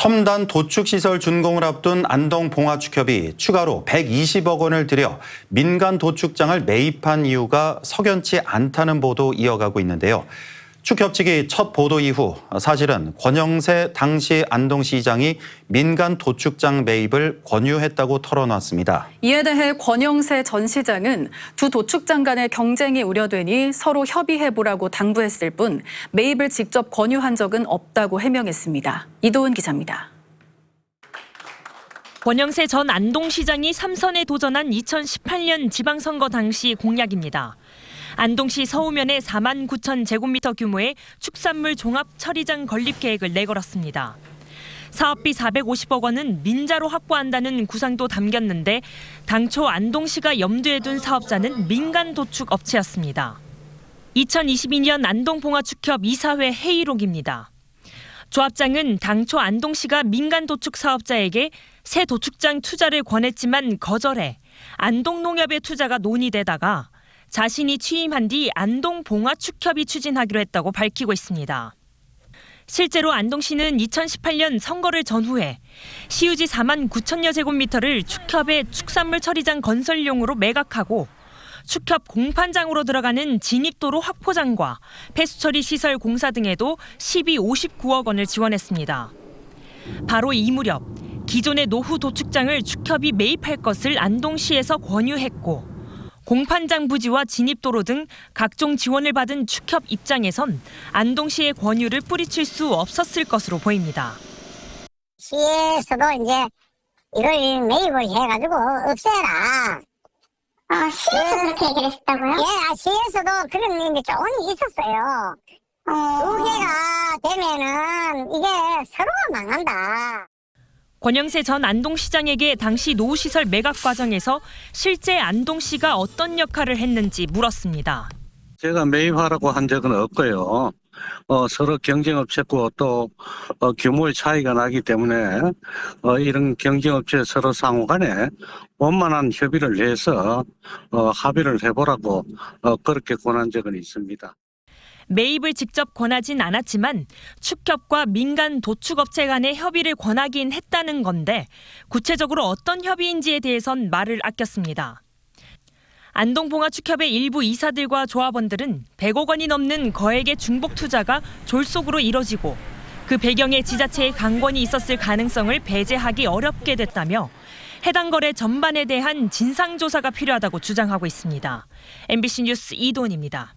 첨단 도축시설 준공을 앞둔 안동 봉화축협이 추가로 120억 원을 들여 민간 도축장을 매입한 이유가 석연치 않다는 보도 이어가고 있는데요. 축협측이 첫 보도 이후 사실은 권영세 당시 안동시장이 민간 도축장 매입을 권유했다고 털어놨습니다. 이에 대해 권영세 전 시장은 두 도축장 간의 경쟁이 우려되니 서로 협의해보라고 당부했을 뿐 매입을 직접 권유한 적은 없다고 해명했습니다. 이도은 기자입니다. 권영세 전 안동시장이 삼선에 도전한 2018년 지방선거 당시 공약입니다. 안동시 서우면에 4만 9천 제곱미터 규모의 축산물 종합 처리장 건립 계획을 내걸었습니다. 사업비 450억 원은 민자로 확보한다는 구상도 담겼는데 당초 안동시가 염두에 둔 사업자는 민간 도축 업체였습니다. 2022년 안동봉화축협 이사회 회의록입니다. 조합장은 당초 안동시가 민간 도축 사업자에게 새 도축장 투자를 권했지만 거절해 안동농협의 투자가 논의되다가 자신이 취임한 뒤 안동 봉화축협이 추진하기로 했다고 밝히고 있습니다. 실제로 안동시는 2018년 선거를 전후해 시유지 4만 9천여 제곱미터를 축협의 축산물 처리장 건설용으로 매각하고 축협 공판장으로 들어가는 진입도로 확포장과 폐수처리 시설 공사 등에도 12, 59억 원을 지원했습니다. 바로 이 무렵 기존의 노후 도축장을 축협이 매입할 것을 안동시에서 권유했고 공판장 부지와 진입도로 등 각종 지원을 받은 축협 입장에선 안동시의 권유를 뿌리칠 수 없었을 것으로 보입니다. 시에서도 이제 이걸 매입을 해가지고 없애라. 어, 아, 시에서 예. 그렇게 얘기를 했다고요? 예, 아, 시에서도 그런 게 조금 있었어요. 어... 두 개가 되면은 이게 서로가 망한다. 권영세 전 안동시장에게 당시 노후시설 매각 과정에서 실제 안동시가 어떤 역할을 했는지 물었습니다. 제가 매입하라고 한 적은 없고요. 어, 서로 경쟁업체고 또 어, 규모의 차이가 나기 때문에 어, 이런 경쟁업체 서로 상호간에 원만한 협의를 해서 어, 합의를 해보라고 어, 그렇게 권한 적은 있습니다. 매입을 직접 권하진 않았지만 축협과 민간 도축업체 간의 협의를 권하긴 했다는 건데 구체적으로 어떤 협의인지에 대해선 말을 아꼈습니다. 안동봉화 축협의 일부 이사들과 조합원들은 100억 원이 넘는 거액의 중복 투자가 졸속으로 이뤄지고 그 배경에 지자체의 강권이 있었을 가능성을 배제하기 어렵게 됐다며 해당 거래 전반에 대한 진상조사가 필요하다고 주장하고 있습니다. MBC 뉴스 이도입니다